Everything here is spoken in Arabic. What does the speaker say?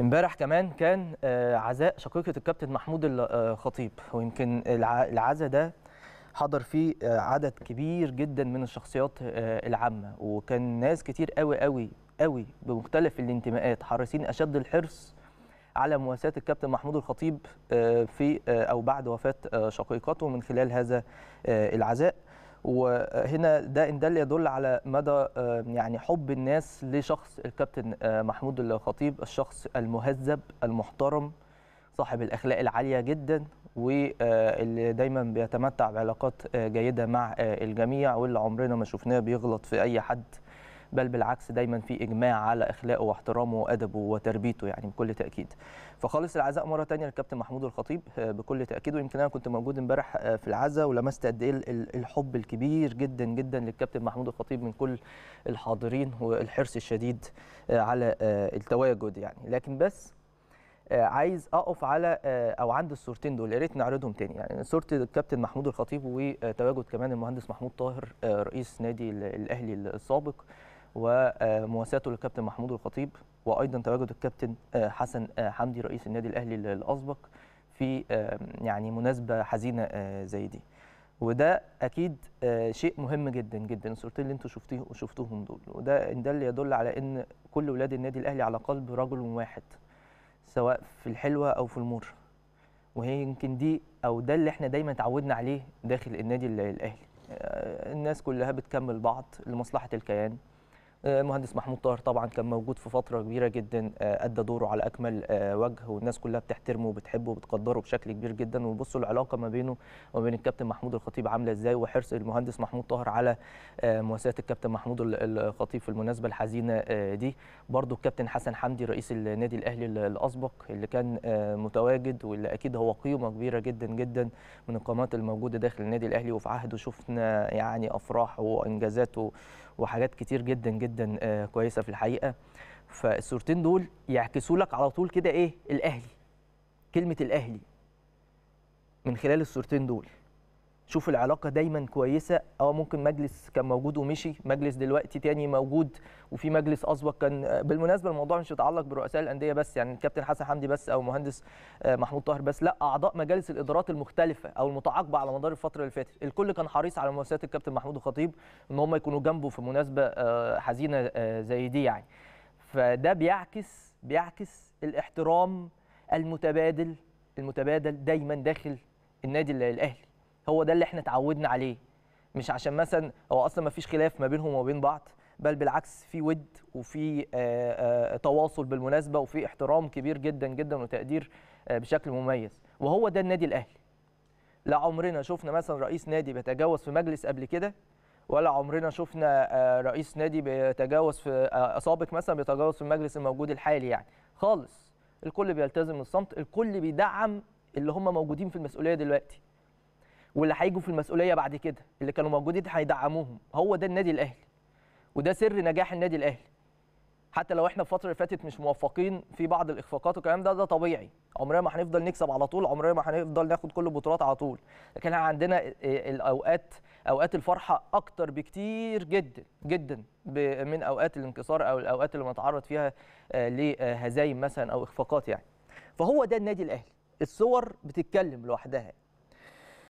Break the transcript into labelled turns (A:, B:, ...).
A: امبارح كمان كان آه، عزاء شقيقه الكابتن محمود الخطيب آه، ويمكن العزاء ده حضر فيه آه، عدد كبير جدا من الشخصيات العامه وكان ناس كتير قوي قوي قوي بمختلف الانتماءات حريصين اشد الحرص على مواساة الكابتن محمود الخطيب في او بعد وفاه شقيقته من خلال هذا العزاء وهنا ده ان ده يدل على مدى يعني حب الناس لشخص الكابتن آه، محمود الخطيب الشخص المهذب المحترم صاحب الاخلاق العاليه جدا واللي آه، دايما بيتمتع بعلاقات آه، جيده مع الجميع واللي عمرنا ما شفناه بيغلط في اي حد بل بالعكس دايما في اجماع على اخلاقه واحترامه وادبه وتربيته يعني بكل تاكيد فخالص العزاء مره ثانيه للكابتن محمود الخطيب آه، بكل تاكيد ويمكن انا كنت موجود امبارح آه، في العزاء ولمست قد ايه الحب الكبير جدا جدا للكابتن محمود الخطيب من كل الحاضرين والحرص الشديد آه، على التواجد يعني لكن بس عايز اقف على او عند الصورتين دول يا ريت نعرضهم تاني يعني صوره الكابتن محمود الخطيب وتواجد كمان المهندس محمود طاهر رئيس نادي الاهلي السابق ومواساته للكابتن محمود الخطيب وايضا تواجد الكابتن آه، حسن آه، حمدي رئيس النادي الاهلي الاسبق في يعني مناسبه حزينه آه، زي دي وده اكيد شيء مهم جدا جدا الصورتين اللي انتم شفتيه شفتوهم دول وده ده اللي يدل على ان كل ولاد النادي الاهلي على قلب رجل واحد سواء في الحلوه او في المر وهي يمكن دي او ده اللي احنا دايما اتعودنا عليه داخل النادي الاهلي الناس كلها بتكمل بعض لمصلحه الكيان آه، مهندس محمود طاهر طبعا كان موجود في فتره كبيره جدا آه، ادى دوره على اكمل آه، وجه والناس كلها بتحترمه وبتحبه وبتقدره بشكل كبير جدا وبصوا العلاقه ما بينه وما بين الكابتن محمود الخطيب عامله ازاي وحرص المهندس محمود طاهر على مواساه الكابتن محمود الخطيب في المناسبه الحزينه دي برضو الكابتن حسن حمدي رئيس النادي الاهلي الاسبق اللي كان متواجد واللي اكيد هو قيمه كبيره جدا جدا من القامات الموجوده داخل النادي الاهلي وفي عهده شفنا يعني افراح وانجازات وحاجات كتير جدا جدا جدا آه، كويسه في الحقيقه فالصورتين دول يعكسوا لك على طول كده ايه الاهلي كلمه الاهلي من خلال الصورتين دول شوف العلاقه دايما كويسه اه ممكن مجلس كان موجود ومشي مجلس دلوقتي تاني موجود وفي مجلس اسبق كان أه، بالمناسبه الموضوع مش يتعلق برؤساء الانديه بس يعني الكابتن حسن حمدي بس او مهندس أه، محمود طاهر بس لا اعضاء مجالس الادارات المختلفه او المتعاقبه على مدار الفتره اللي فاتت الكل كان حريص على مواساه الكابتن محمود الخطيب ان هم يكونوا جنبه في مناسبه أه، حزينه زي دي يعني فده بيعكس بيعكس الاحترام المتبادل المتبادل دايما داخل النادي الاهلي هو ده اللي احنا اتعودنا عليه مش عشان مثلا هو اصلا ما فيش خلاف ما بينهم وما بين بعض بل بالعكس في ود وفي آه، آه، تواصل بالمناسبه وفي احترام كبير جدا جدا وتقدير آه، بشكل مميز وهو ده النادي الاهلي لا عمرنا شفنا مثلا رئيس نادي بيتجاوز في مجلس قبل كده ولا عمرنا شفنا رئيس نادي بيتجاوز في سابق مثلا بيتجاوز في المجلس الموجود الحالي يعني خالص الكل بيلتزم الصمت الكل بيدعم اللي هم موجودين في المسؤوليه دلوقتي واللي هيجوا في المسؤوليه بعد كده اللي كانوا موجودين هيدعموهم هو ده النادي الاهلي وده سر نجاح النادي الاهلي حتى لو احنا في الفتره اللي فاتت مش موفقين في بعض الاخفاقات والكلام ده ده طبيعي عمرنا ما هنفضل نكسب على طول عمرنا ما هنفضل ناخد كل البطولات على طول لكن عندنا الاوقات اوقات الفرحه اكتر بكتير جدا جدا من اوقات الانكسار او الاوقات اللي بنتعرض فيها آه، لهزايم مثلا او اخفاقات يعني فهو ده النادي الاهلي الصور بتتكلم لوحدها